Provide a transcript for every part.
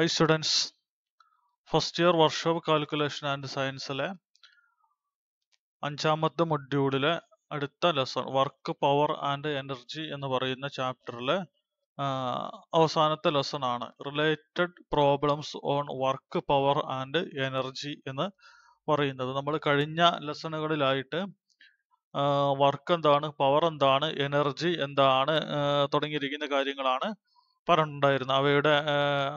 I students first year workshop calculation and സയൻസിലെ അഞ്ചാമത്തെ മൊഡ്യൂളിലെ അടുത്ത lesson work power and energy എന്ന് പറയുന്ന ചാപ്റ്ററിലെ അവസാനത്തെ ലെസൺ ആണ് related problems on work power and energy എന്ന് പറയുന്നത് നമ്മൾ കഴിഞ്ഞ ലെസണുകളിലായിട്ട് വർക്ക് എന്താണ് പവർ എന്താണ് എനർജി എന്താണ് തുടങ്ങിയിരിക്കുന്ന കാര്യങ്ങളാണ് പറഞ്ഞിട്ടുണ്ടായിരുന്നു അവയുടെ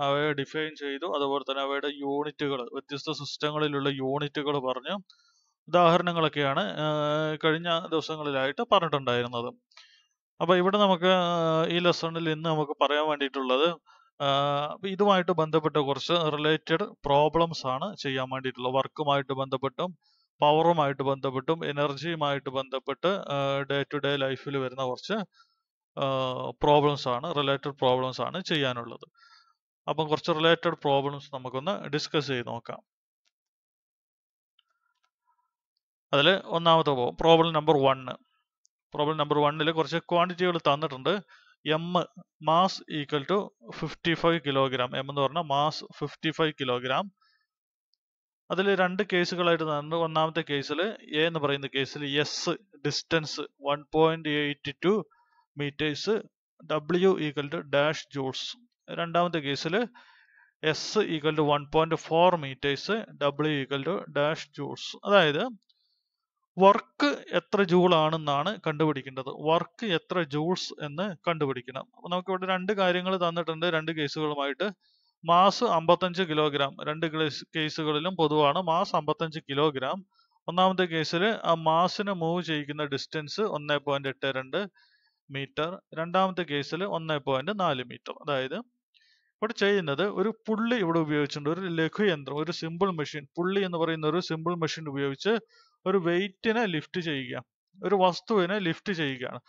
അവയെ ഡിഫൈൻ ചെയ്തു അതുപോലെ തന്നെ അവയുടെ യൂണിറ്റുകൾ വ്യത്യസ്ത സിസ്റ്റങ്ങളിലുള്ള യൂണിറ്റുകൾ പറഞ്ഞു ഉദാഹരണങ്ങളൊക്കെയാണ് കഴിഞ്ഞ ദിവസങ്ങളിലായിട്ട് പറഞ്ഞിട്ടുണ്ടായിരുന്നത് അപ്പോൾ ഇവിടെ നമുക്ക് ഈ ലെസണിൽ ഇന്ന് നമുക്ക് പറയാൻ വേണ്ടിയിട്ടുള്ളത് ഇതുമായിട്ട് ബന്ധപ്പെട്ട കുറച്ച് റിലേറ്റഡ് പ്രോബ്ലംസ് ആണ് ചെയ്യാൻ വേണ്ടിയിട്ടുള്ളത് വർക്കുമായിട്ട് ബന്ധപ്പെട്ടും പവറുമായിട്ട് ബന്ധപ്പെട്ടും എനർജിയുമായിട്ട് ബന്ധപ്പെട്ട് ഡേ ടു ഡേ ലൈഫിൽ വരുന്ന കുറച്ച് പ്രോബ്ലംസ് ആണ് റിലേറ്റഡ് പ്രോബ്ലംസ് ആണ് ചെയ്യാനുള്ളത് അപ്പം കുറച്ച് റിലേറ്റഡ് പ്രോബ്ലംസ് നമുക്കൊന്ന് ഡിസ്കസ് ചെയ്ത് നോക്കാം അതിൽ ഒന്നാമത്തെ problem number one problem number വണ്ണിൽ കുറച്ച് ക്വാണ്ടിറ്റികൾ തന്നിട്ടുണ്ട് M mass equal to fifty five kilogram M എന്ന് പറഞ്ഞാൽ മാസ് ഫിഫ്റ്റി ഫൈവ് കിലോഗ്രാം അതിൽ രണ്ട് കേസുകളായിട്ട് തന്നു ഒന്നാമത്തെ കേസിൽ എ എന്ന് പറയുന്ന കേസിൽ S distance one point eighty two meters W equal to dash joules രണ്ടാമത്തെ കേസിൽ S equal to one point four meters W equal to dash joules അതായത് വർക്ക് എത്ര ജൂൾ ആണെന്നാണ് കണ്ടുപിടിക്കേണ്ടത് വർക്ക് എത്ര ജൂൾസ് എന്ന് കണ്ടുപിടിക്കണം അപ്പൊ നമുക്ക് ഇവിടെ രണ്ട് കാര്യങ്ങൾ തന്നിട്ടുണ്ട് രണ്ട് കേസുകളുമായിട്ട് മാസ് അമ്പത്തഞ്ച് കിലോഗ്രാം രണ്ട് കേസുകളിലും പൊതുവാണ് മാസ് അമ്പത്തഞ്ച് കിലോഗ്രാം ഒന്നാമത്തെ കേസിൽ ആ മാസിന് മൂവ് ചെയ്യിക്കുന്ന ഡിസ്റ്റൻസ് ഒന്നേ പോയിന്റ് എട്ട് രണ്ട് മീറ്റർ രണ്ടാമത്തെ കേസിൽ ഒന്ന് പോയിന്റ് നാല് മീറ്റർ അതായത് ഇവിടെ ചെയ്യുന്നത് ഒരു പുള്ളി ഇവിടെ ഉപയോഗിച്ചിട്ടുണ്ട് ഒരു ലഘുയന്ത്രം ഒരു സിമ്പിൾ മെഷീൻ പുള്ളി എന്ന് പറയുന്ന ഒരു സിമ്പിൾ മെഷീൻ ഉപയോഗിച്ച് ഒരു വെയിറ്റിനെ ലിഫ്റ്റ് ചെയ്യുക ഒരു വസ്തുവിനെ ലിഫ്റ്റ് ചെയ്യുകയാണ്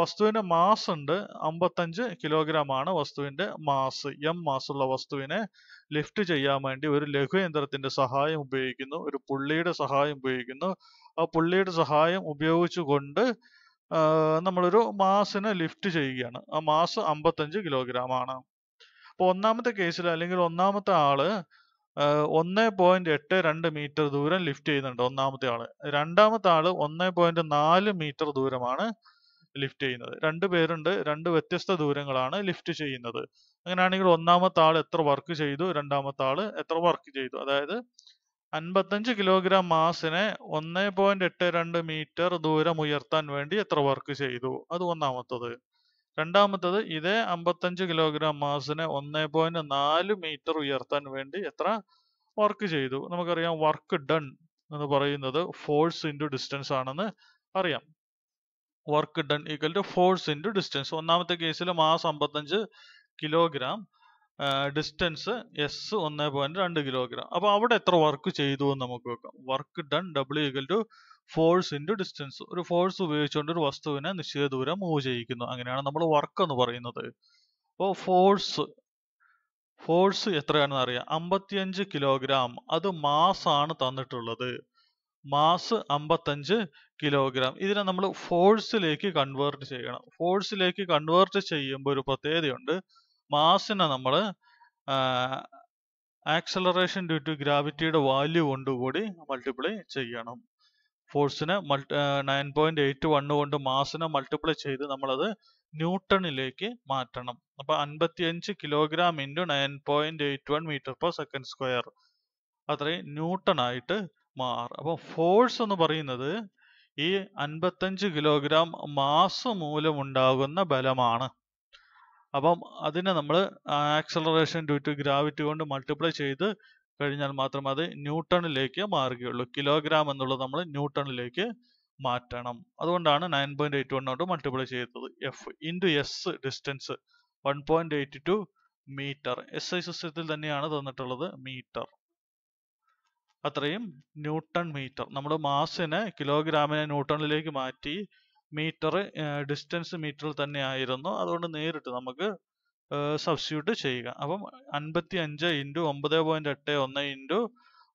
വസ്തുവിന്റെ മാസ് ഉണ്ട് അമ്പത്തഞ്ച് കിലോഗ്രാം ആണ് വസ്തുവിന്റെ മാസ് എം മാസുള്ള വസ്തുവിനെ ലിഫ്റ്റ് ചെയ്യാൻ വേണ്ടി ഒരു ലഘുയന്ത്രത്തിന്റെ സഹായം ഉപയോഗിക്കുന്നു ഒരു പുള്ളിയുടെ സഹായം ഉപയോഗിക്കുന്നു ആ പുള്ളിയുടെ സഹായം ഉപയോഗിച്ചുകൊണ്ട് നമ്മളൊരു മാസിനെ ലിഫ്റ്റ് ചെയ്യുകയാണ് ആ മാസ് അമ്പത്തഞ്ച് കിലോഗ്രാം ആണ് അപ്പോൾ ഒന്നാമത്തെ കേസിൽ അല്ലെങ്കിൽ ഒന്നാമത്തെ ആള് ഒന്ന് പോയിന്റ് എട്ട് രണ്ട് മീറ്റർ ദൂരം ലിഫ്റ്റ് ചെയ്യുന്നുണ്ട് ഒന്നാമത്തെ ആള് രണ്ടാമത്തെ ആള് ഒന്ന് പോയിന്റ് നാല് മീറ്റർ ദൂരമാണ് ലിഫ്റ്റ് ചെയ്യുന്നത് രണ്ട് പേരുണ്ട് രണ്ട് വ്യത്യസ്ത ദൂരങ്ങളാണ് ലിഫ്റ്റ് ചെയ്യുന്നത് അങ്ങനെയാണെങ്കിൽ ഒന്നാമത്തെ ആൾ എത്ര വർക്ക് ചെയ്തു രണ്ടാമത്തെ ആള് എത്ര വർക്ക് ചെയ്തു അതായത് അൻപത്തഞ്ച് കിലോഗ്രാം മാസിനെ ഒന്ന് പോയിന്റ് എട്ട് രണ്ട് മീറ്റർ ദൂരം ഉയർത്താൻ വേണ്ടി എത്ര വർക്ക് ചെയ്തു അത് ഒന്നാമത്തത് രണ്ടാമത്തത് ഇതേ അമ്പത്തഞ്ച് കിലോഗ്രാം മാസിനെ ഒന്ന് പോയിന്റ് നാല് മീറ്റർ ഉയർത്താൻ വേണ്ടി എത്ര വർക്ക് ചെയ്തു നമുക്കറിയാം വർക്ക് ഡൺ എന്ന് പറയുന്നത് ഫോഴ്സ് ഇൻറ്റു ഡിസ്റ്റൻസ് ആണെന്ന് അറിയാം work done equal to force into distance ഒന്നാമത്തെ കേസിൽ മാസം അമ്പത്തഞ്ച് കിലോഗ്രാം ഡിസ്റ്റൻസ് എസ് ഒന്ന് പോയിന്റ് രണ്ട് കിലോഗ്രാം അപ്പോൾ അവിടെ എത്ര വർക്ക് ചെയ്തു എന്ന് നമുക്ക് നോക്കാം work done W equal to force into distance ഒരു ഫോഴ്സ് ഉപയോഗിച്ചുകൊണ്ട് ഒരു വസ്തുവിനെ നിശ്ചിത ദൂരം മൂവ് ചെയ്യിക്കുന്നു അങ്ങനെയാണ് നമ്മൾ വർക്ക് എന്ന് പറയുന്നത് അപ്പോൾ ഫോഴ്സ് ഫോഴ്സ് എത്രയാണെന്ന് അറിയാം അമ്പത്തിയഞ്ച് കിലോഗ്രാം അത് മാസ് ആണ് തന്നിട്ടുള്ളത് മാസ് അമ്പത്തഞ്ച് കിലോഗ്രാം ഇതിനെ നമ്മൾ ഫോഴ്സിലേക്ക് കൺവേർട്ട് ചെയ്യണം ഫോഴ്സിലേക്ക് കൺവേർട്ട് ചെയ്യുമ്പോൾ ഒരു പ്രത്യേകതയുണ്ട് മാസിനെ നമ്മൾ ആക്സലറേഷൻ ഡ്യൂ ടു ഗ്രാവിറ്റിയുടെ വാല്യൂ കൊണ്ട് കൂടി മൾട്ടിപ്ലൈ ചെയ്യണം ഫോഴ്സിനെ നയൻ പോയിന്റ് എയ്റ്റ് വൺ കൊണ്ട് മാസിനെ മൾട്ടിപ്ലൈ ചെയ്ത് നമ്മളത് ന്യൂട്ടണിലേക്ക് മാറ്റണം അപ്പൊ അൻപത്തി അഞ്ച് kilogram into nine point eight one meter per second square അത്രയും ന്യൂട്ടൺ ആയിട്ട് മാറും അപ്പൊ ഫോഴ്സ് എന്ന് പറയുന്നത് ഈ അൻപത്തഞ്ച് കിലോഗ്രാം മാസ് മൂലമുണ്ടാകുന്ന ബലമാണ് അപ്പം അതിനെ നമ്മൾ ആക്സലറേഷൻ ഡ്യൂ ടു ഗ്രാവിറ്റി കൊണ്ട് മൾട്ടിപ്ലൈ ചെയ്ത് കഴിഞ്ഞാൽ മാത്രം അത് ന്യൂട്ടണിലേക്ക് മാറുകയുള്ളൂ കിലോഗ്രാം എന്നുള്ളത് നമ്മൾ ന്യൂട്ടണിലേക്ക് മാറ്റണം അതുകൊണ്ടാണ് നയൻ പോയിന്റ് എയ്റ്റ് വൺ കൊണ്ട് മൾട്ടിപ്ലൈ ചെയ്തത് F into S distance one point eight two meter S I സിസ്റ്റത്തിൽ തന്നെയാണ് തന്നിട്ടുള്ളത് മീറ്റർ അത്രയും ന്യൂട്ടൺ മീറ്റർ നമ്മൾ മാസിനെ കിലോഗ്രാമിനെ ന്യൂട്ടണിലേക്ക് മാറ്റി മീറ്റർ ഡിസ്റ്റൻസ് മീറ്ററിൽ തന്നെ ആയിരുന്നു അതുകൊണ്ട് നേരിട്ട് നമുക്ക് സബ്സ്റ്റിറ്റ്യൂട്ട് ചെയ്യുക അപ്പം അൻപത്തി അഞ്ച് ഇൻറ്റു ഒമ്പത് പോയിന്റ് എട്ട് ഒന്ന് ഇൻറ്റു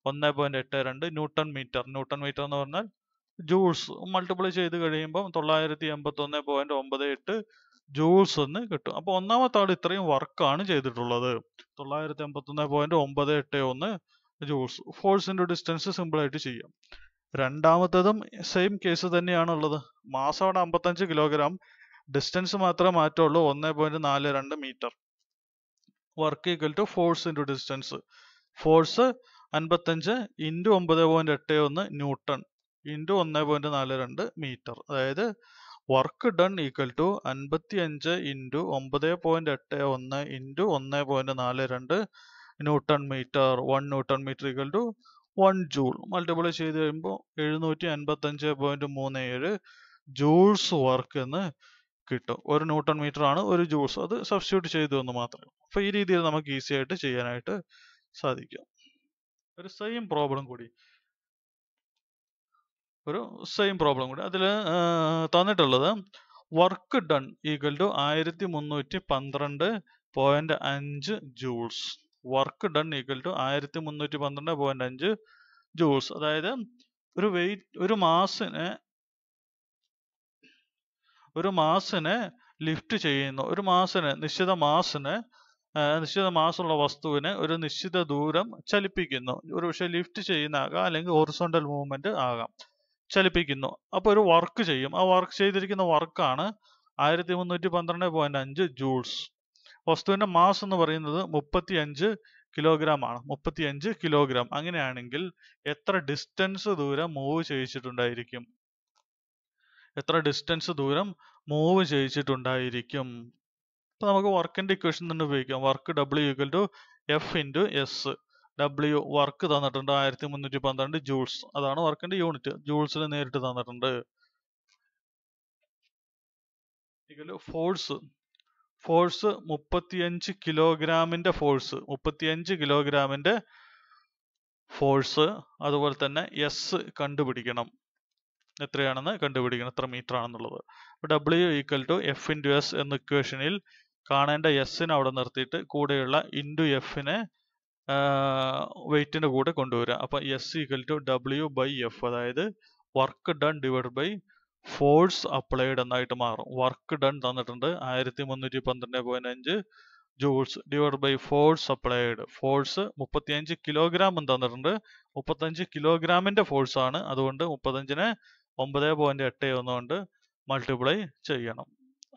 ഒന്ന് പോയിന്റ് എട്ട് രണ്ട് ന്യൂട്ടൺ മീറ്റർ ന്യൂട്ടൺ മീറ്റർ എന്ന് പറഞ്ഞാൽ ജൂൾസ് മൾട്ടിപ്ലൈ ചെയ്ത് കഴിയുമ്പം തൊള്ളായിരത്തി എൺപത്തി ഒന്ന് പോയിന്റ് ഒമ്പത് എട്ട് ജൂൾസ് എന്ന് കിട്ടും അപ്പോൾ ഒന്നാമത്തെ ആൾ ഇത്രയും വർക്കാണ് ചെയ്തിട്ടുള്ളത് തൊള്ളായിരത്തി എൺപത്തി ഒന്ന് പോയിന്റ് ഒമ്പത് എട്ട് ഒന്ന് ജൂൾസ് ഫോഴ്സ് ഇൻറ്റു ഡിസ്റ്റൻസ് സിമ്പിളായിട്ട് ചെയ്യാം രണ്ടാമത്തതും സെയിം കേസ് തന്നെയാണുള്ളത് മാസമാണ് അമ്പത്തഞ്ച് കിലോഗ്രാം ഡിസ്റ്റൻസ് മാത്രമേ മാറ്റമുള്ളൂ ഒന്നേ പോയിന്റ് നാല് രണ്ട് meter work equal to force into distance force അൻപത്തഞ്ച് ഇൻറ്റു ഒമ്പത് പോയിന്റ് എട്ട് ഒന്ന് ന്യൂട്ടൺ ഇൻറ്റു ഒന്ന് പോയിന്റ് നാല് രണ്ട് മീറ്റർ അതായത് വർക്ക് ഡൺ ഈക്വൽ ടു അൻപത്തി അഞ്ച് ഇൻറ്റു ഒമ്പത് പോയിന്റ് എട്ട് ഒന്ന് ഇൻറ്റു ഒന്ന് പോയിന്റ് നാല് രണ്ട് newton metre one newton metre equal to one joule multiply ചെയ്ത് കഴിയുമ്പോൾ എഴുന്നൂറ്റി അൻപത്തഞ്ച് പോയിന്റ് മൂന്ന് ഏഴ് ജൂൾസ് വർക്ക് എന്ന് കിട്ടും ഒരു ന്യൂട്ടൺ മീറ്റർ ആണ് ഒരു ജൂൾസ് അത് സബ്സ്റ്റിറ്റ്യൂട്ട് ചെയ്തു എന്ന് മാത്രമേ അപ്പോൾ ഈ രീതിയിൽ നമുക്ക് ഈസി ആയിട്ട് ചെയ്യാനായിട്ട് സാധിക്കും ഒരു സെയിം പ്രോബ്ലം കൂടി ഒരു സെയിം പ്രോബ്ലം കൂടി അതിൽ തന്നിട്ടുള്ളത് വർക്ക് ഡൺ ഈക്വൽ ടു ആയിരത്തി മുന്നൂറ്റി പന്ത്രണ്ട് പോയിന്റ് അഞ്ച് joules work done equal to ആയിരത്തി മുന്നൂറ്റി പന്ത്രണ്ട് പോയിന്റ് അഞ്ച് ജൂൾസ് അതായത് ഒരു വെയിറ്റ് ഒരു മാസിനെ ഒരു മാസിനെ ലിഫ്റ്റ് ചെയ്യുന്നു ഒരു മാസിനെ നിശ്ചിത മാസിനെ നിശ്ചിത മാസമുള്ള വസ്തുവിനെ ഒരു നിശ്ചിത ദൂരം ചലിപ്പിക്കുന്നു ഒരു പക്ഷേ ലിഫ്റ്റ് ചെയ്യുന്നതാകാം അല്ലെങ്കിൽ ഹൊറിസോണ്ടൽ മൂവ്മെന്റ് ആകാം ചലിപ്പിക്കുന്നു അപ്പോൾ ഒരു വർക്ക് ചെയ്യും ആ വർക്ക് ചെയ്തിരിക്കുന്ന വർക്കാണ് ആയിരത്തി മുന്നൂറ്റി പന്ത്രണ്ട് പോയിന്റ് അഞ്ച് ജൂൾസ് വസ്തുവിൻ്റെ മാസ് എന്ന് പറയുന്നത് മുപ്പത്തി അഞ്ച് കിലോഗ്രാം ആണ് മുപ്പത്തി അഞ്ച് കിലോഗ്രാം അങ്ങനെയാണെങ്കിൽ എത്ര ഡിസ്റ്റൻസ് ദൂരം മൂവ് ചെയ്യിച്ചിട്ടുണ്ടായിരിക്കും എത്ര ഡിസ്റ്റൻസ് ദൂരം മൂവ് ചെയ്യിച്ചിട്ടുണ്ടായിരിക്കും അപ്പൊ നമുക്ക് വർക്കിന്റെ ഇക്വേഷൻ തന്നെ ഉപയോഗിക്കാം work W equal to F into S W work തന്നിട്ടുണ്ട് ആയിരത്തി മുന്നൂറ്റി പന്ത്രണ്ട് ജൂൾസ് അതാണ് വർക്കിന്റെ യൂണിറ്റ് ജൂൾസിന് നേരിട്ട് തന്നിട്ടുണ്ട് ഫോഴ്സ് ഫോഴ്സ് മുപ്പത്തിയഞ്ച് കിലോഗ്രാമിൻ്റെ ഫോഴ്സ് മുപ്പത്തിയഞ്ച് കിലോഗ്രാമിൻ്റെ ഫോഴ്സ് അതുപോലെ തന്നെ എസ് കണ്ടുപിടിക്കണം എത്രയാണെന്ന് കണ്ടുപിടിക്കണം എത്ര മീറ്റർ ആണെന്നുള്ളത് W equal to F into S എന്ന ഇക്വേഷനിൽ കാണേണ്ട എസ്സിനെ അവിടെ നിർത്തിയിട്ട് കൂടെയുള്ള ഇൻറ്റു എഫിനെ വെയിറ്റിൻ്റെ കൂടെ കൊണ്ടുവരിക അപ്പം S equal to W by F അതായത് work done divide by force applied എന്നായിട്ട് മാറും വർക്ക് ഡൺ തന്നിട്ടുണ്ട് ആയിരത്തി മുന്നൂറ്റി പന്ത്രണ്ട് പോയിന്റ് അഞ്ച് joules divide by force applied force മുപ്പത്തിയഞ്ച് കിലോഗ്രാം തന്നിട്ടുണ്ട് മുപ്പത്തഞ്ച് കിലോഗ്രാമിന്റെ ഫോഴ്സ് ആണ് അതുകൊണ്ട് മുപ്പത്തഞ്ചിന് ഒമ്പത് പോയിന്റ് എട്ട് ഒന്ന് കൊണ്ട് മൾട്ടിപ്ലൈ ചെയ്യണം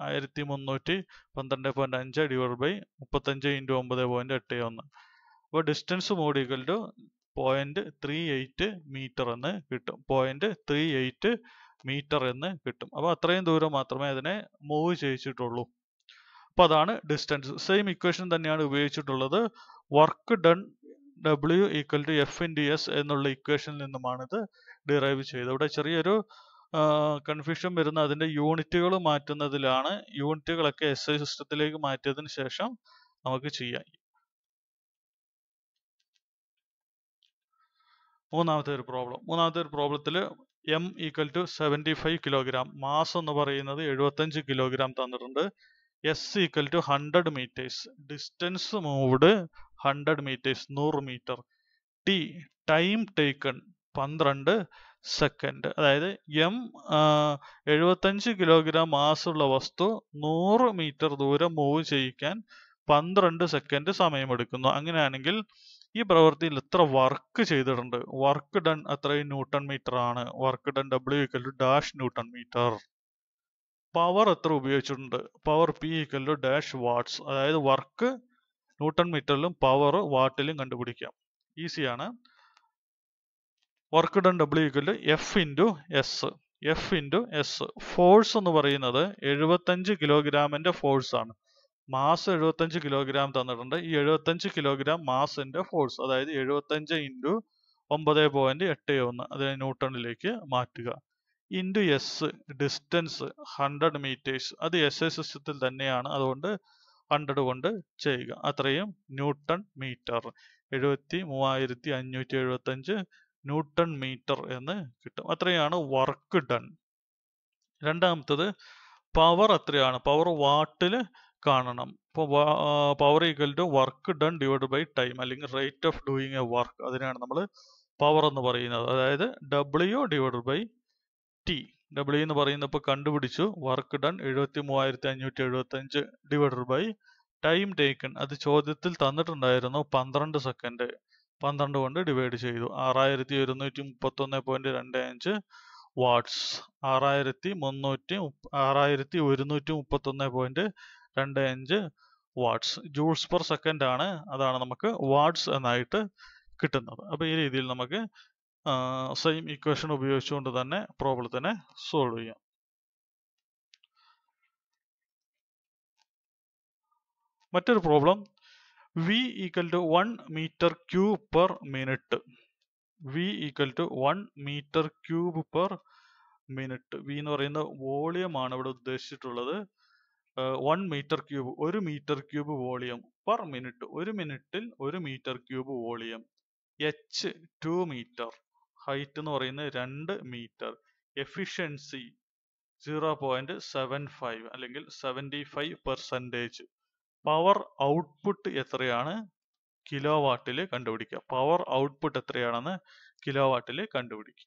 ആയിരത്തി മുന്നൂറ്റി പന്ത്രണ്ട് പോയിന്റ് അഞ്ച് ഡിവൈഡ് ബൈ മുപ്പത്തഞ്ച് ഇൻറ്റു ഒമ്പത് പോയിന്റ് എട്ട് ഒന്ന് അപ്പോൾ ഡിസ്റ്റൻസ് മോഡിക്കൽ two point three eight metre എന്ന് കിട്ടും പോയിന്റ് ത്രീ എയ്റ്റ് മീറ്റർ എന്ന് കിട്ടും അപ്പോൾ അത്രയും ദൂരം മാത്രമേ അതിനെ മൂവ് ചെയ്യിച്ചിട്ടുള്ളൂ അപ്പോൾ അതാണ് ഡിസ്റ്റൻസ് സെയിം ഇക്വേഷൻ തന്നെയാണ് ഉപയോഗിച്ചിട്ടുള്ളത് work done W equal to F in S എന്നുള്ള ഇക്വേഷനിൽ നിന്നുമാണിത് ഡിറൈവ് ചെയ്തത് ഇവിടെ ചെറിയൊരു കൺഫ്യൂഷൻ വരുന്ന അതിൻ്റെ യൂണിറ്റുകൾ മാറ്റുന്നതിലാണ് യൂണിറ്റുകളൊക്കെ എസ് ഐ സിസ്റ്റത്തിലേക്ക് മാറ്റിയതിന് ശേഷം നമുക്ക് ചെയ്യാം മൂന്നാമത്തെ ഒരു പ്രോബ്ലം മൂന്നാമത്തെ ഒരു പ്രോബ്ലത്തിൽ M equal to seventy five kilogram mass എന്ന് പറയുന്നത് എഴുപത്തഞ്ച് കിലോഗ്രാം തന്നിട്ടുണ്ട് S equal to hundred metres distance moved hundred metres നൂറ് മീറ്റർ ടി ടൈം ടേക്കൺ പന്ത്രണ്ട് സെക്കൻഡ് അതായത് എം എഴുപത്തഞ്ച് കിലോഗ്രാം മാസുള്ള വസ്തു നൂറ് മീറ്റർ ദൂരം മൂവ് ചെയ്യിക്കാൻ പന്ത്രണ്ട് സെക്കൻഡ് സമയമെടുക്കുന്നു അങ്ങനെയാണെങ്കിൽ ഈ പ്രവൃത്തിയിൽ എത്ര വർക്ക് ചെയ്തിട്ടുണ്ട് വർക്ക് ഡൺ അത്രയും ന്യൂട്ടൺ മീറ്റർ ആണ് work done W equal to dash newton metre power എത്ര ഉപയോഗിച്ചിട്ടുണ്ട് power P equal to dash watts അതായത് വർക്ക് ന്യൂട്ടൺ മീറ്ററിലും പവർ വാട്ടിലും കണ്ടുപിടിക്കാം ഈസിയാണ് work done W equal to F into S F into S force എന്ന് പറയുന്നത് എഴുപത്തഞ്ച് കിലോഗ്രാമിന്റെ ഫോഴ്സ് ആണ് മാസ് എഴുപത്തഞ്ച് കിലോഗ്രാം തന്നിട്ടുണ്ട് ഈ എഴുപത്തഞ്ച് കിലോഗ്രാം മാസിന്റെ ഫോഴ്സ് അതായത് എഴുപത്തഞ്ച് ഇൻറ്റു ഒമ്പത് പോയിന്റ് എട്ട് ഒന്ന് അതിനെ ന്യൂട്ടണിലേക്ക് മാറ്റുക into S distance hundred metres അത് എസ് എ സിസ്റ്റത്തിൽ തന്നെയാണ് അതുകൊണ്ട് ഹൺഡ്രഡ് കൊണ്ട് ചെയ്യുക അത്രയും ന്യൂട്ടൺ മീറ്റർ എഴുപത്തി മൂവായിരത്തി അഞ്ഞൂറ്റി എഴുപത്തഞ്ച് ന്യൂട്ടൺ മീറ്റർ എന്ന് കിട്ടും അത്രയാണ് വർക്ക് ഡൺ രണ്ടാമത്തത് പവർ എത്രയാണ് പവർ വാട്ടിൽ കാണണം ഇപ്പോൾ power equal to work done divide by time അല്ലെങ്കിൽ rate of doing a work അതിനാണ് നമ്മൾ പവർ എന്ന് പറയുന്നത് അതായത് W divide by T W എന്ന് പറയുന്നപ്പോൾ കണ്ടുപിടിച്ചു വർക്ക് ഡൺ എഴുപത്തി മൂവായിരത്തി അഞ്ഞൂറ്റി എഴുപത്തി അഞ്ച് ഡിവൈഡ് ബൈ ടൈം ടേക്കൺ അത് ചോദ്യത്തിൽ തന്നിട്ടുണ്ടായിരുന്നു പന്ത്രണ്ട് സെക്കൻഡ് പന്ത്രണ്ട് കൊണ്ട് ഡിവൈഡ് ചെയ്തു ആറായിരത്തി ഒരുന്നൂറ്റി മുപ്പത്തി ഒന്ന് പോയിന്റ് രണ്ട് അഞ്ച് വാട്ട്സ് ആറായിരത്തി മുന്നൂറ്റി ആറായിരത്തി ഒരുന്നൂറ്റി മുപ്പത്തി ഒന്ന് പോയിന്റ് രണ്ട് അഞ്ച് വാട്ട്സ് ജൂൾസ് പെർ സെക്കൻഡ് ആണ് അതാണ് നമുക്ക് വാട്ട്സ് എന്നായിട്ട് കിട്ടുന്നത് അപ്പോൾ ഈ രീതിയിൽ നമുക്ക് സെയിം ഇക്വേഷൻ ഉപയോഗിച്ചുകൊണ്ട് തന്നെ പ്രോബ്ലത്തിനെ സോൾവ് ചെയ്യാം മറ്റൊരു problem V equal to one metre cube per minute V equal to one metre cube per minute V എന്ന് പറയുന്ന വോളിയം ആണ് ഇവിടെ ഉദ്ദേശിച്ചിട്ടുള്ളത് വൺ മീറ്റർ ക്യൂബ് ഒരു metre cube volume per minute ഒരു മിനിറ്റിൽ ഒരു metre cube volume H two metre height എന്ന് പറയുന്നത് രണ്ട് metre efficiency zero point seven five അല്ലെങ്കിൽ seventy five percentage power output എത്രയാണ് കിലോ വാട്ടിൽ കണ്ടുപിടിക്കുക പവർ ഔട്ട്പുട്ട് എത്രയാണെന്ന് കിലോ വാട്ടിൽ കണ്ടുപിടിക്കുക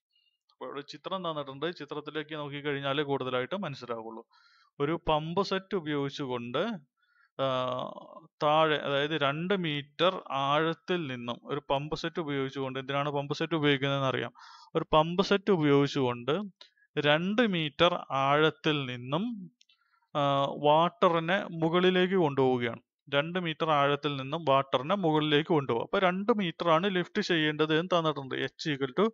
അപ്പോൾ ഇവിടെ ചിത്രം തന്നിട്ടുണ്ട് ചിത്രത്തിലേക്ക് നോക്കിക്കഴിഞ്ഞാൽ കൂടുതലായിട്ട് മനസ്സിലാവുള്ളൂ ഒരു പമ്പ് സെറ്റ് ഉപയോഗിച്ചുകൊണ്ട് താഴെ അതായത് രണ്ട് മീറ്റർ ആഴത്തിൽ നിന്നും ഒരു പമ്പ് സെറ്റ് ഉപയോഗിച്ചുകൊണ്ട് എന്തിനാണ് പമ്പ് സെറ്റ് ഉപയോഗിക്കുന്നതെന്ന് അറിയാം ഒരു പമ്പ് സെറ്റ് ഉപയോഗിച്ചുകൊണ്ട് രണ്ട് മീറ്റർ ആഴത്തിൽ നിന്നും വാട്ടറിനെ മുകളിലേക്ക് കൊണ്ടുപോവുകയാണ് രണ്ട് മീറ്റർ ആഴത്തിൽ നിന്നും വാട്ടറിനെ മുകളിലേക്ക് കൊണ്ടുപോകും അപ്പൊ രണ്ട് മീറ്റർ ആണ് ലിഫ്റ്റ് ചെയ്യേണ്ടത് എന്ന് തന്നിട്ടുണ്ട് H equal to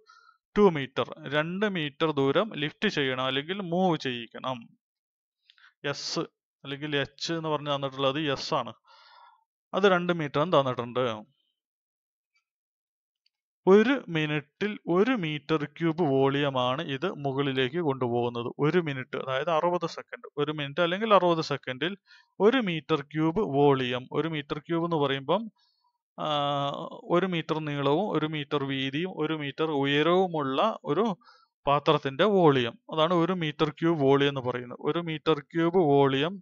two metre രണ്ട് മീറ്റർ ദൂരം ലിഫ്റ്റ് ചെയ്യണം അല്ലെങ്കിൽ മൂവ് ചെയ്യിക്കണം എസ് അല്ലെങ്കിൽ എച്ച് എന്ന് പറഞ്ഞ് തന്നിട്ടുള്ളത് എസ് ആണ് അത് രണ്ട് മീറ്ററും തന്നിട്ടുണ്ട് ഒരു മിനിറ്റിൽ ഒരു മീറ്റർ ക്യൂബ് വോളിയമാണ് ഇത് മുകളിലേക്ക് കൊണ്ടുപോകുന്നത് ഒരു മിനിറ്റ് അതായത് അറുപത് സെക്കൻഡ് ഒരു മിനിറ്റ് അല്ലെങ്കിൽ അറുപത് സെക്കൻഡിൽ ഒരു മീറ്റർ ക്യൂബ് വോളിയം ഒരു മീറ്റർ ക്യൂബ് എന്ന് പറയുമ്പം ഒരു മീറ്റർ നീളവും ഒരു മീറ്റർ വീതിയും ഒരു മീറ്റർ ഉയരവുമുള്ള ഒരു പാത്രത്തിന്റെ വോളിയം അതാണ് ഒരു മീറ്റർ ക്യൂബ് വോളിയം എന്ന് പറയുന്നത് ഒരു മീറ്റർ ക്യൂബ് വോളിയം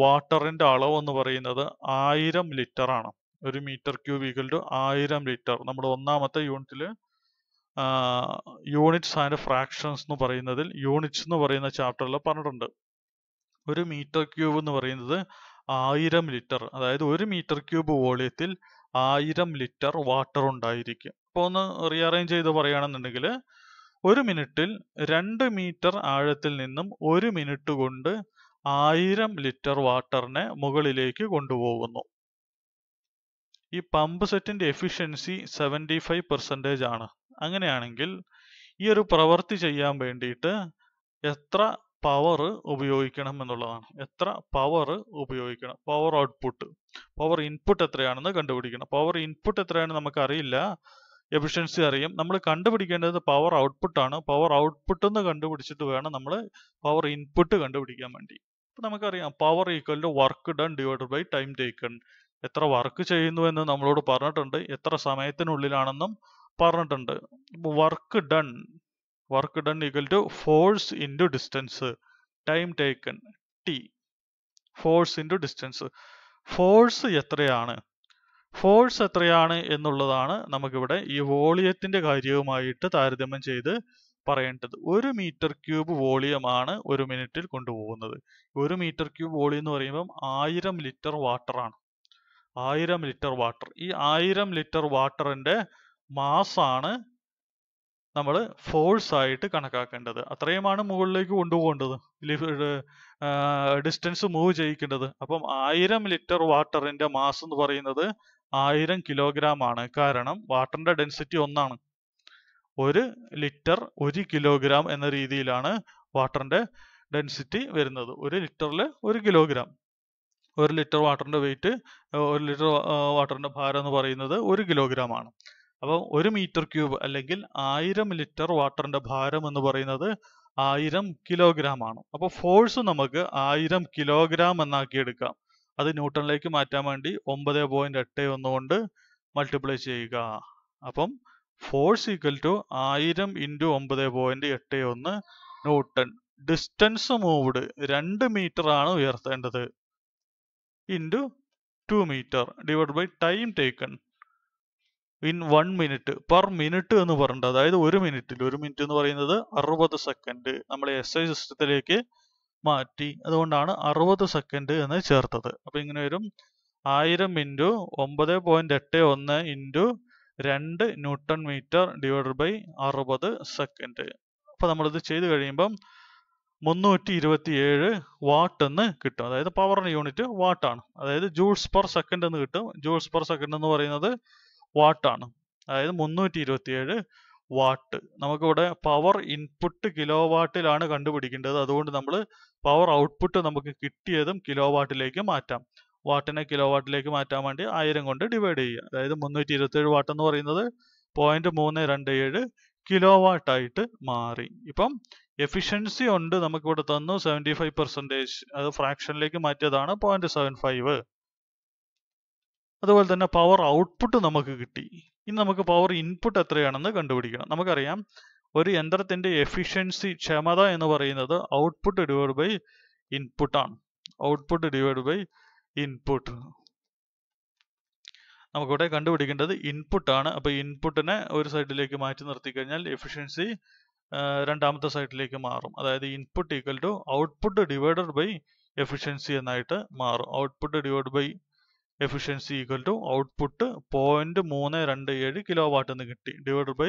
വാട്ടറിന്റെ അളവ് എന്ന് പറയുന്നത് ആയിരം ലിറ്റർ ആണ് ഒരു മീറ്റർ ക്യൂബ് ഈക്വൽ ടു ആയിരം ലിറ്റർ നമ്മുടെ ഒന്നാമത്തെ യൂണിറ്റില് യൂണിറ്റ്സ് ആൻഡ് ഫ്രാക്ഷൻസ് എന്ന് പറയുന്നതിൽ യൂണിറ്റ്സ് എന്ന് പറയുന്ന ചാപ്റ്ററിൽ പറഞ്ഞിട്ടുണ്ട് ഒരു മീറ്റർ ക്യൂബ് എന്ന് പറയുന്നത് ആയിരം ലിറ്റർ അതായത് ഒരു മീറ്റർ ക്യൂബ് വോളിയത്തിൽ ആയിരം ലിറ്റർ വാട്ടർ ഉണ്ടായിരിക്കും ഇപ്പൊ ഒന്ന് റീഅറേഞ്ച് ചെയ്ത് പറയുകയാണെന്നുണ്ടെങ്കിൽ ഒരു മിനിറ്റിൽ രണ്ട് മീറ്റർ ആഴത്തിൽ നിന്നും ഒരു മിനിറ്റ് കൊണ്ട് ആയിരം ലിറ്റർ വാട്ടറിനെ മുകളിലേക്ക് കൊണ്ടുപോകുന്നു ഈ പമ്പ് സെറ്റിന്റെ എഫിഷ്യൻസി സെവൻറ്റി ഫൈവ് പെർസെൻറ്റേജ് ആണ് അങ്ങനെയാണെങ്കിൽ ഈ ഒരു പ്രവൃത്തി ചെയ്യാൻ വേണ്ടിയിട്ട് എത്ര പവർ ഉപയോഗിക്കണം എന്നുള്ളതാണ് എത്ര പവർ ഉപയോഗിക്കണം പവർ ഔട്ട്പുട്ട് പവർ ഇൻപുട്ട് എത്രയാണെന്ന് കണ്ടുപിടിക്കണം പവർ ഇൻപുട്ട് എത്രയാണെന്ന് നമുക്കറിയില്ല എഫിഷ്യൻസി അറിയും നമ്മൾ കണ്ടുപിടിക്കേണ്ടത് പവർ ഔട്ട്പുട്ട് ആണ് പവർ ഔട്ട്പുട്ട് എന്ന് കണ്ടുപിടിച്ചിട്ട് വേണം നമ്മൾ പവർ ഇൻപുട്ട് കണ്ടുപിടിക്കാൻ വേണ്ടി അപ്പൊ നമുക്കറിയാം power equal to work done divide by time taken എത്ര വർക്ക് ചെയ്യുന്നു എന്ന് നമ്മളോട് പറഞ്ഞിട്ടുണ്ട് എത്ര സമയത്തിനുള്ളിലാണെന്നും പറഞ്ഞിട്ടുണ്ട് work done work done equal to force into distance time taken T force into distance force എത്രയാണ് ഫോഴ്സ് എത്രയാണ് എന്നുള്ളതാണ് നമുക്കിവിടെ ഈ വോളിയത്തിന്റെ കാര്യവുമായിട്ട് താരതമ്യം ചെയ്ത് പറയേണ്ടത് ഒരു മീറ്റർ ക്യൂബ് വോളിയമാണ് ഒരു മിനിറ്റിൽ കൊണ്ടുപോകുന്നത് ഒരു മീറ്റർ ക്യൂബ് വോളിയം എന്ന് പറയുമ്പം ആയിരം ലിറ്റർ വാട്ടറാണ് ആയിരം ലിറ്റർ വാട്ടർ ഈ ആയിരം ലിറ്റർ വാട്ടറിന്റെ മാസാണ് നമ്മൾ ഫോഴ്സ് ആയിട്ട് കണക്കാക്കേണ്ടത് അത്രയുമാണ് മുകളിലേക്ക് കൊണ്ടുപോകേണ്ടത് ഡിസ്റ്റൻസ് മൂവ് ചെയ്യിക്കേണ്ടത് അപ്പം ആയിരം ലിറ്റർ വാട്ടറിന്റെ മാസ് എന്ന് പറയുന്നത് ആയിരം കിലോഗ്രാം ആണ് കാരണം വാട്ടറിന്റെ ഡെൻസിറ്റി ഒന്നാണ് ഒരു ലിറ്റർ ഒരു കിലോഗ്രാം എന്ന രീതിയിലാണ് വാട്ടറിന്റെ ഡെൻസിറ്റി വരുന്നത് ഒരു ലിറ്ററിൽ ഒരു കിലോഗ്രാം ഒരു ലിറ്റർ വാട്ടറിന്റെ വെയിറ്റ് ഒരു ലിറ്റർ വാട്ടറിന്റെ ഭാരം എന്ന് പറയുന്നത് ഒരു കിലോഗ്രാം ആണ് അപ്പം ഒരു മീറ്റർ ക്യൂബ് അല്ലെങ്കിൽ ആയിരം ലിറ്റർ വാട്ടറിന്റെ ഭാരം എന്ന് പറയുന്നത് ആയിരം കിലോഗ്രാം ആണ് അപ്പോൾ ഫോഴ്സ് നമുക്ക് ആയിരം കിലോഗ്രാം എന്നാക്കി എടുക്കാം അത് ന്യൂട്ടണിലേക്ക് മാറ്റാൻ വേണ്ടി ഒമ്പത് പോയിന്റ് എട്ട് ഒന്ന് കൊണ്ട് മൾട്ടിപ്ലൈ ചെയ്യുക അപ്പം ഫോഴ്സ് ഈക്വൽ ടു ആയിരം ഇൻറ്റു ഒമ്പത് പോയിന്റ് എട്ട് ഒന്ന് ന്യൂട്ടൺ ഡിസ്റ്റൻസ് മൂവ്ഡ് രണ്ട് മീറ്റർ ആണ് ഉയർത്തേണ്ടത് into two metre divide by time taken in one minute per minute എന്ന് പറഞ്ഞിട്ട് അതായത് ഒരു മിനിറ്റിൽ ഒരു മിനിറ്റ് എന്ന് പറയുന്നത് അറുപത് സെക്കൻഡ് നമ്മൾ എസ് ഐ സിസ്റ്റത്തിലേക്ക് മാറ്റി അതുകൊണ്ടാണ് അറുപത് സെക്കൻഡ് എന്ന് ചേർത്തത് അപ്പൊ ഇങ്ങനെ വരും ആയിരം ഇൻറ്റു ഒമ്പത് പോയിന്റ് എട്ട് ഒന്ന് ഇൻറ്റു രണ്ട് ന്യൂട്ടൺ മീറ്റർ ഡിവൈഡ് ബൈ അറുപത് സെക്കൻഡ് അപ്പൊ നമ്മളിത് ചെയ്ത് കഴിയുമ്പം മുന്നൂറ്റി ഇരുപത്തി ഏഴ് വാട്ട് എന്ന് കിട്ടും അതായത് പവറിന് യൂണിറ്റ് വാട്ടാണ് അതായത് ജൂൾസ് പെർ സെക്കൻഡ് എന്ന് കിട്ടും ജൂൾസ് പെർ സെക്കൻഡ് എന്ന് പറയുന്നത് വാട്ടാണ് അതായത് മുന്നൂറ്റി ഇരുപത്തി ഏഴ് വാട്ട് നമുക്കിവിടെ പവർ ഇൻപുട്ട് കിലോ വാട്ടിലാണ് കണ്ടുപിടിക്കേണ്ടത് അതുകൊണ്ട് നമ്മൾ പവർ ഔട്ട്പുട്ട് നമുക്ക് കിട്ടിയതും കിലോ വാട്ടിലേക്ക് മാറ്റാം വാട്ടിനെ കിലോ വാട്ടിലേക്ക് മാറ്റാൻ വേണ്ടി ആയിരം കൊണ്ട് ഡിവൈഡ് ചെയ്യുക അതായത് മുന്നൂറ്റി ഇരുപത്തേഴ് വാട്ട് എന്ന് പറയുന്നത് പോയിന്റ് മൂന്ന് രണ്ട് ഏഴ് കിലോ വാട്ടായിട്ട് മാറി ഇപ്പം എഫിഷ്യൻസി ഉണ്ട് നമുക്കിവിടെ തന്നു സെവൻറ്റി ഫൈവ് പെർസെൻറ്റേജ് അത് ഫ്രാക്ഷനിലേക്ക് മാറ്റിയതാണ് പോയിന്റ് സെവൻ ഫൈവ് അതുപോലെ തന്നെ പവർ ഔട്ട്പുട്ട് നമുക്ക് കിട്ടി ഇനി നമുക്ക് പവർ ഇൻപുട്ട് എത്രയാണെന്ന് കണ്ടുപിടിക്കണം നമുക്കറിയാം ഒരു യന്ത്രത്തിന്റെ എഫിഷ്യൻസി ക്ഷമത എന്ന് പറയുന്നത് ഔട്ട്പുട്ട് ഡിവൈഡ് ബൈ ഇൻപുട്ടാണ് ഔട്ട്പുട്ട് ഡിവൈഡ് ബൈ ഇൻപുട്ട് നമുക്കിവിടെ കണ്ടുപിടിക്കേണ്ടത് ഇൻപുട്ടാണ് അപ്പോൾ ഇൻപുട്ടിനെ ഒരു സൈഡിലേക്ക് മാറ്റി നിർത്തി കഴിഞ്ഞാൽ എഫിഷ്യൻസി രണ്ടാമത്തെ സൈഡിലേക്ക് മാറും അതായത് input equal to output divided by efficiency എന്നായിട്ട് മാറും output divide by efficiency equal to output point മൂന്ന് രണ്ട് ഏഴ് കിലോ വാട്ട് എന്ന് കിട്ടി divide by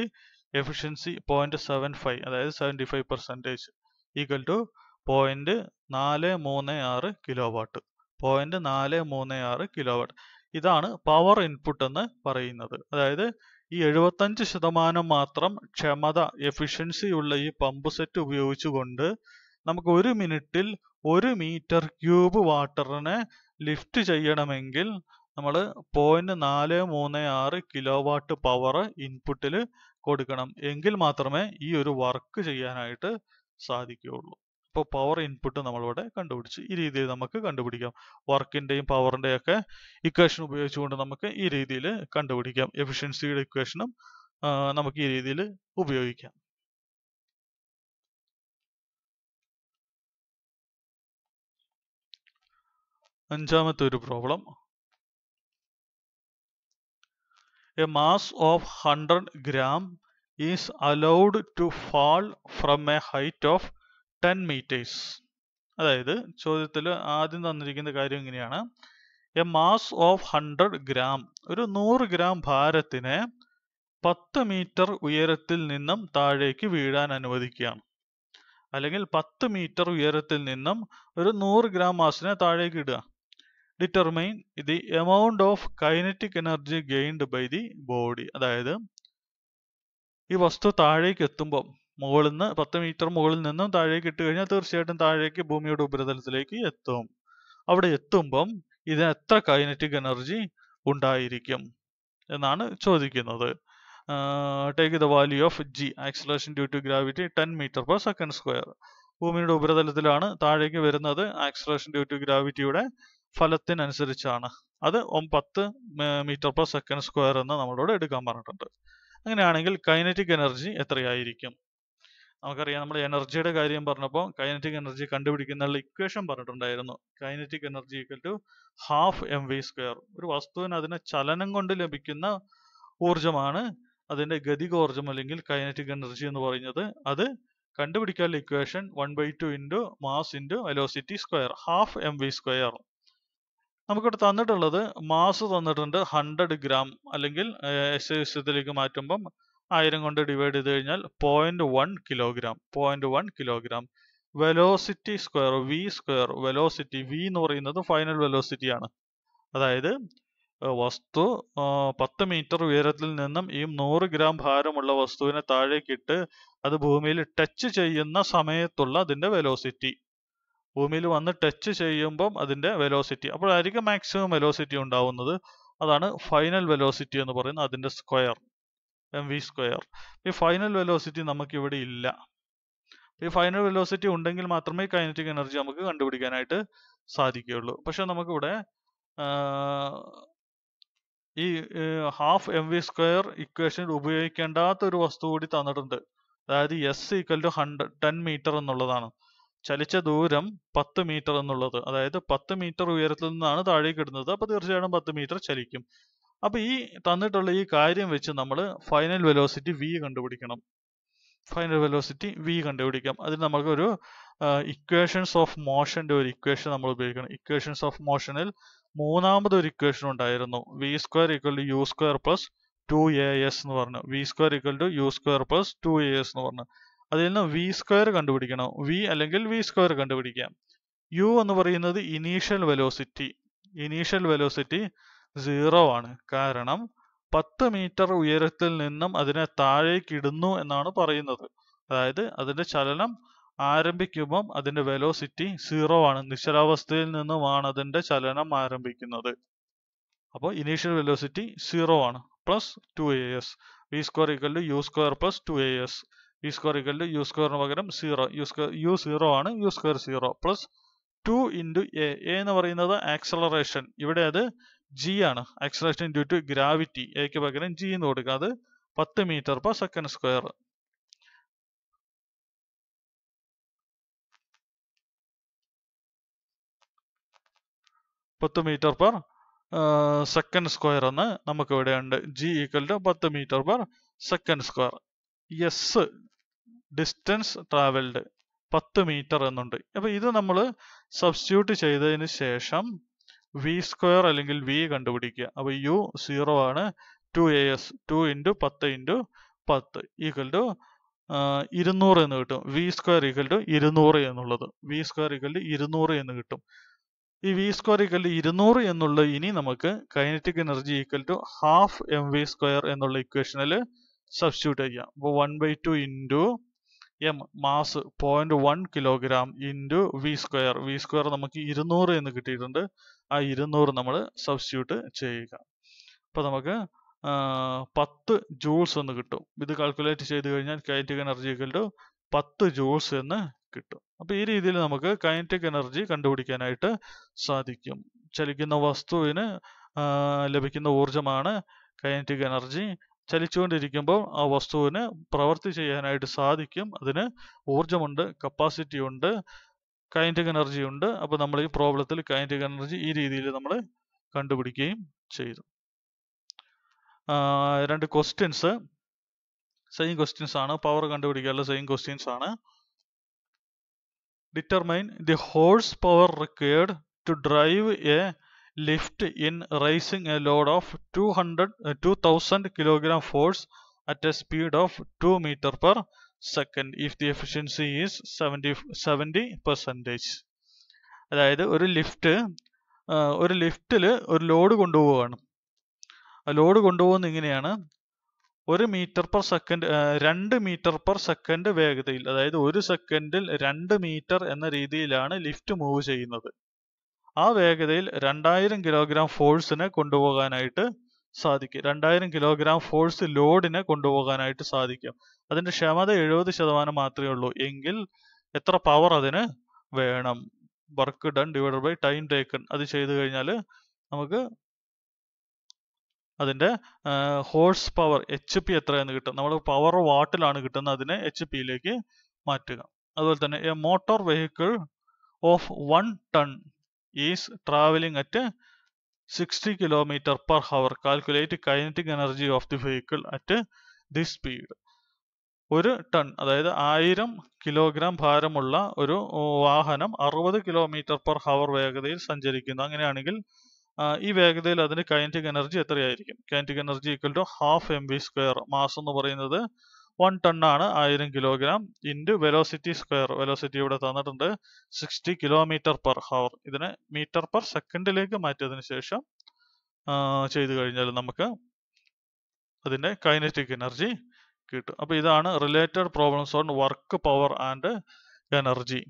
efficiency point seven five അതായത് seventy five percentage equal to point നാല് മൂന്ന് ആറ് കിലോ വാട്ട് പോയിന്റ് നാല് മൂന്ന് ആറ് കിലോ വാട്ട് ഇതാണ് പവർ ഇൻപുട്ട് എന്ന് പറയുന്നത് അതായത് ഈ എഴുപത്തഞ്ച് ശതമാനം മാത്രം ക്ഷമത എഫിഷ്യൻസി ഉള്ള ഈ പമ്പ് സെറ്റ് ഉപയോഗിച്ചുകൊണ്ട് നമുക്ക് ഒരു മിനിറ്റിൽ ഒരു മീറ്റർ ക്യൂബ് വാട്ടറിനെ ലിഫ്റ്റ് ചെയ്യണമെങ്കിൽ നമ്മൾ പോയിന്റ് നാല് മൂന്ന് ആറ് കിലോ വാട്ട് പവർ ഇൻപുട്ടിൽ കൊടുക്കണം എങ്കിൽ മാത്രമേ ഈ ഒരു വർക്ക് ചെയ്യാനായിട്ട് സാധിക്കുകയുള്ളൂ അപ്പോൾ പവർ ഇൻപുട്ട് നമ്മളിവിടെ കണ്ടുപിടിച്ചു ഈ രീതിയിൽ നമുക്ക് കണ്ടുപിടിക്കാം വർക്കിൻ്റെയും പവറിൻ്റെയും ഒക്കെ ഇക്വേഷൻ ഉപയോഗിച്ചുകൊണ്ട് നമുക്ക് ഈ രീതിയിൽ കണ്ടുപിടിക്കാം എഫിഷ്യൻസിയുടെ ഇക്വേഷനും നമുക്ക് ഈ രീതിയിൽ ഉപയോഗിക്കാം അഞ്ചാമത്തെ ഒരു problem a mass of hundred gram is allowed to fall from a height of ten metres അതായത് ചോദ്യത്തിൽ ആദ്യം തന്നിരിക്കുന്ന കാര്യം ഇങ്ങനെയാണ് a mass of hundred gram ഒരു നൂറ് ഗ്രാം ഭാരത്തിനെ പത്ത് മീറ്റർ ഉയരത്തിൽ നിന്നും താഴേക്ക് വീഴാൻ അനുവദിക്കുകയാണ് അല്ലെങ്കിൽ പത്ത് മീറ്റർ ഉയരത്തിൽ നിന്നും ഒരു നൂറ് ഗ്രാം മാസിനെ താഴേക്ക് ഇടുക determine the amount of kinetic energy gained by the body അതായത് ഈ വസ്തു താഴേക്ക് എത്തുമ്പോൾ മുകളിൽ നിന്ന് പത്ത് മീറ്റർ മുകളിൽ നിന്നും താഴേക്ക് ഇട്ട് കഴിഞ്ഞാൽ തീർച്ചയായിട്ടും താഴേക്ക് ഭൂമിയുടെ ഉപരിതലത്തിലേക്ക് എത്തും അവിടെ എത്തുമ്പം ഇതിന് എത്ര കൈനറ്റിക് എനർജി ഉണ്ടായിരിക്കും എന്നാണ് ചോദിക്കുന്നത് take the value of G acceleration due to gravity ten metre per second square ഭൂമിയുടെ ഉപരിതലത്തിലാണ് താഴേക്ക് വരുന്നത് ആക്സിലേഷൻ ഡ്യൂ ടു ഗ്രാവിറ്റിയുടെ ഫലത്തിനനുസരിച്ചാണ് അത് പത്ത് മീറ്റർ പെർ സെക്കൻഡ് സ്ക്വയർ എന്ന് നമ്മളോട് എടുക്കാൻ പറഞ്ഞിട്ടുണ്ട് അങ്ങനെയാണെങ്കിൽ കൈനറ്റിക് എനർജി എത്രയായിരിക്കും നമുക്കറിയാം നമ്മൾ എനർജിയുടെ കാര്യം പറഞ്ഞപ്പോൾ കൈനറ്റിക് എനർജി കണ്ടുപിടിക്കുന്ന ഇക്വേഷൻ പറഞ്ഞിട്ടുണ്ടായിരുന്നു kinetic energy equal to half M V square ഒരു വസ്തുവിന് അതിന് ചലനം കൊണ്ട് ലഭിക്കുന്ന ഊർജമാണ് അതിന്റെ ഗതികോർജം അല്ലെങ്കിൽ കൈനറ്റിക് എനർജി എന്ന് പറയുന്നത് അത് കണ്ടുപിടിക്കാനുള്ള equation one by two into mass into velocity square half M V square നമുക്കിവിടെ തന്നിട്ടുള്ളത് മാസ് തന്നിട്ടുണ്ട് ഹൺഡ്രഡ് ഗ്രാം അല്ലെങ്കിൽ എസ് വിശദത്തിലേക്ക് മാറ്റുമ്പം ആയിരം കൊണ്ട് ഡിവൈഡ് ചെയ്ത് കഴിഞ്ഞാൽ point one kilogram point one kilogram velocity square V square velocity V എന്ന് പറയുന്നത് ഫൈനൽ വെലോസിറ്റി ആണ് അതായത് വസ്തു പത്ത് മീറ്റർ ഉയരത്തിൽ നിന്നും ഈ നൂറ് ഗ്രാം ഭാരമുള്ള വസ്തുവിനെ താഴേക്കിട്ട് അത് ഭൂമിയിൽ ടച്ച് ചെയ്യുന്ന സമയത്തുള്ള അതിന്റെ വെലോസിറ്റി ഭൂമിയിൽ വന്ന് ടച്ച് ചെയ്യുമ്പം അതിൻ്റെ വെലോസിറ്റി അപ്പോഴായിരിക്കും മാക്സിമം വെലോസിറ്റി ഉണ്ടാവുന്നത് അതാണ് ഫൈനൽ വെലോസിറ്റി എന്ന് പറയുന്നത് അതിൻ്റെ സ്ക്വയർ എം വി സ്ക്വയർ ഈ ഫൈനൽ വെലോസിറ്റി നമുക്കിവിടെ ഇല്ല ഈ ഫൈനൽ വെലോസിറ്റി ഉണ്ടെങ്കിൽ മാത്രമേ കൈനറ്റിക് എനർജി നമുക്ക് കണ്ടുപിടിക്കാനായിട്ട് സാധിക്കുകയുള്ളൂ പക്ഷെ നമുക്കിവിടെ ഈ half M V square equation ഉപയോഗിക്കേണ്ടാത്ത ഒരു വസ്തു കൂടി തന്നിട്ടുണ്ട് അതായത് S equal to hundred ten metre എന്നുള്ളതാണ് ചലിച്ച ദൂരം പത്ത് മീറ്റർ എന്നുള്ളത് അതായത് പത്ത് മീറ്റർ ഉയരത്തിൽ നിന്നാണ് താഴേക്ക് ഇടുന്നത് അപ്പോൾ തീർച്ചയായിട്ടും പത്ത് മീറ്റർ ചലിക്കും അപ്പോൾ ഈ തന്നിട്ടുള്ള ഈ കാര്യം വെച്ച് നമ്മൾ ഫൈനൽ വെലോസിറ്റി വി കണ്ടുപിടിക്കണം ഫൈനൽ വെലോസിറ്റി വി കണ്ടുപിടിക്കാം അതിന് നമുക്ക് ഒരു ഇക്വേഷൻസ് ഓഫ് മോഷന്റെ ഒരു ഇക്വേഷൻ നമ്മൾ ഉപയോഗിക്കണം ഇക്വേഷൻസ് ഓഫ് മോഷനിൽ മൂന്നാമത് ഒരു ഇക്വേഷൻ ഉണ്ടായിരുന്നു V square equal to U square plus two A S എന്ന് പറഞ്ഞു V square equal to U square plus two A S എന്ന് പറഞ്ഞു അതിൽ നിന്ന് വി സ്ക്വയർ കണ്ടുപിടിക്കണം വി അല്ലെങ്കിൽ വി സ്ക്വയർ കണ്ടുപിടിക്കാം യു എന്ന് പറയുന്നത് initial velocity initial velocity zero ആണ് കാരണം പത്ത് മീറ്റർ ഉയരത്തിൽ നിന്നും അതിനെ താഴേക്ക് ഇടുന്നു എന്നാണ് പറയുന്നത് അതായത് അതിന്റെ ചലനം ആരംഭിക്കുമ്പം അതിന്റെ വെലോസിറ്റി സീറോ ആണ് നിശ്ചലാവസ്ഥയിൽ നിന്നുമാണ് അതിന്റെ ചലനം ആരംഭിക്കുന്നത് അപ്പോൾ ഇനീഷ്യൽ വെലോസിറ്റി സീറോ ആണ് plus two A S V square equal to U square plus two A S V square equal to U സ്ക്വയറിന് പകരം zero U square U zero ആണ് U square zero plus two into A എന്ന് പറയുന്നത് acceleration ഇവിടെ അത് G ആണ് acceleration due to gravity എക്ക് പകരം ജി എന്ന് കൊടുക്കുക അത് പത്ത് മീറ്റർ പെർ സെക്കൻഡ് സ്ക്വയർ പത്ത് മീറ്റർ പെർ സെക്കൻഡ് സ്ക്വയർ എന്ന് നമുക്ക് ഇവിടെ ഉണ്ട് ജി ഈക്വൽ ടു പത്ത് metre per second square S distance travelled പത്ത് മീറ്റർ എന്നുണ്ട് അപ്പോൾ ഇത് നമ്മൾ സബ്സ്റ്റിറ്റ്യൂട്ട് ചെയ്തതിന് ശേഷം വി സ്ക്വയർ അല്ലെങ്കിൽ വി കണ്ടുപിടിക്കുക അപ്പോൾ യു സീറോ ആണ് two A S two into പത്ത് ഇൻറ്റു പത്ത് ഈക്വൽ ടു ഇരുന്നൂറ് എന്ന് കിട്ടും വി സ്ക്വയർ ഈക്വൽ ടു ഇരുന്നൂറ് എന്നുള്ളത് വി സ്ക്വയർ ഈക്വൽ ടു ഇരുന്നൂറ് എന്ന് കിട്ടും ഈ വി സ്ക്വയർ ഈക്വൽ ടു ഇരുന്നൂറ് എന്നുള്ള ഇനി നമുക്ക് kinetic energy equal to half M V square എന്നുള്ള ഇക്വേഷനിൽ സബ്സ്റ്റിറ്റ്യൂട്ട് ചെയ്യാം അപ്പോൾ one by two into M mass point one kilogram into V square V square നമുക്ക് ഇരുന്നൂറ് എന്ന് കിട്ടിയിട്ടുണ്ട് ആ ഇരുന്നൂറ് നമ്മൾ സബ്സ്റ്റിറ്റ്യൂട്ട് ചെയ്യുക അപ്പോൾ നമുക്ക് പത്ത് ജൂൾസ് എന്ന് കിട്ടും ഇത് കാൽക്കുലേറ്റ് ചെയ്ത് കഴിഞ്ഞാൽ കൈനറ്റിക് എനർജി ടു പത്ത് ജൂൾസ് എന്ന് കിട്ടും അപ്പോൾ ഈ രീതിയിൽ നമുക്ക് കൈനറ്റിക് എനർജി കണ്ടുപിടിക്കാനായിട്ട് സാധിക്കും ചലിക്കുന്ന വസ്തുവിന് ലഭിക്കുന്ന ഊർജ്ജമാണ് കൈനറ്റിക് എനർജി ചലിച്ചുകൊണ്ടിരിക്കുമ്പോൾ ആ വസ്തുവിന് പ്രവൃത്തി ചെയ്യാനായിട്ട് സാധിക്കും അതിന് ഊർജമുണ്ട് കപ്പാസിറ്റി ഉണ്ട് കൈൻറ്റിക് എനർജി ഉണ്ട് അപ്പോൾ നമ്മൾ ഈ പ്രോബ്ലത്തിൽ കൈൻറ്റിക് എനർജി ഈ രീതിയിൽ നമ്മൾ കണ്ടുപിടിക്കുകയും ചെയ്തു രണ്ട് ക്വസ്റ്റ്യൻസ് സെയിം ക്വസ്റ്റ്യൻസ് ആണ് പവർ കണ്ടുപിടിക്കാനുള്ള സെയിം ക്വസ്റ്റ്യൻസ് ആണ് determine the horse power required to drive a lift in raising a load of 200 uh, 2000 kilogram force at a speed of 2 meter per second if the efficiency is 70 70 percentage അതായത് ഒരു lift ഒരു ലിഫ്റ്റിൽ ഒരു load കൊണ്ടുപോവുകയാണ് load കൊണ്ടുപോകുന്ന ഇങ്ങനെയാണ് ഒരു metre per second രണ്ട് മീറ്റർ പെർ സെക്കൻഡ് വേഗതയിൽ അതായത് ഒരു സെക്കൻഡിൽ രണ്ട് മീറ്റർ എന്ന രീതിയിലാണ് ലിഫ്റ്റ് മൂവ് ചെയ്യുന്നത് ആ വേഗതയിൽ രണ്ടായിരം കിലോഗ്രാം ഫോഴ്സിനെ കൊണ്ടുപോകാനായിട്ട് സാധിക്കും രണ്ടായിരം കിലോഗ്രാം ഫോഴ്സ് ലോഡിനെ കൊണ്ടുപോകാനായിട്ട് സാധിക്കും അതിന്റെ ക്ഷമത എഴുപത് ശതമാനം മാത്രമേ ഉള്ളൂ എങ്കിൽ എത്ര പവർ അതിന് വേണം work done divide by time taken അത് ചെയ്തു കഴിഞ്ഞാൽ നമുക്ക് അതിന്റെ ഹോഴ്സ് പവർ എച്ച് പി എത്രയെന്ന് കിട്ടും നമ്മൾ പവർ വാട്ടിലാണ് കിട്ടുന്നത് അതിനെ എച്ച് പിയിലേക്ക് മാറ്റുക അതുപോലെ തന്നെ a motor vehicle of one ton is traveling at 60 kilometre per hour. Calculate kinetic energy of the vehicle at this speed. ഒരു ടൺ അതായത് ആയിരം കിലോഗ്രാം ഭാരമുള്ള ഒരു വാഹനം അറുപത് കിലോമീറ്റർ പെർ ഹവർ വേഗതയിൽ സഞ്ചരിക്കുന്നു അങ്ങനെയാണെങ്കിൽ ഈ വേഗതയിൽ അതിന് കൈനറ്റിക് എനർജി എത്രയായിരിക്കും kinetic energy equal to half M V square mass എന്ന് പറയുന്നത് വൺ ടൺ ആണ് ആയിരം kilogram into velocity square velocity ഇവിടെ തന്നിട്ടുണ്ട് സിക്സ്റ്റി കിലോമീറ്റർ പെർ ഹവർ ഇതിനെ മീറ്റർ പെർ സെക്കൻഡിലേക്ക് മാറ്റിയതിന് ശേഷം ചെയ്തു കഴിഞ്ഞാൽ നമുക്ക് അതിൻ്റെ കൈനറ്റിക് എനർജി കിട്ടും അപ്പോൾ ഇതാണ് related problems on work power and energy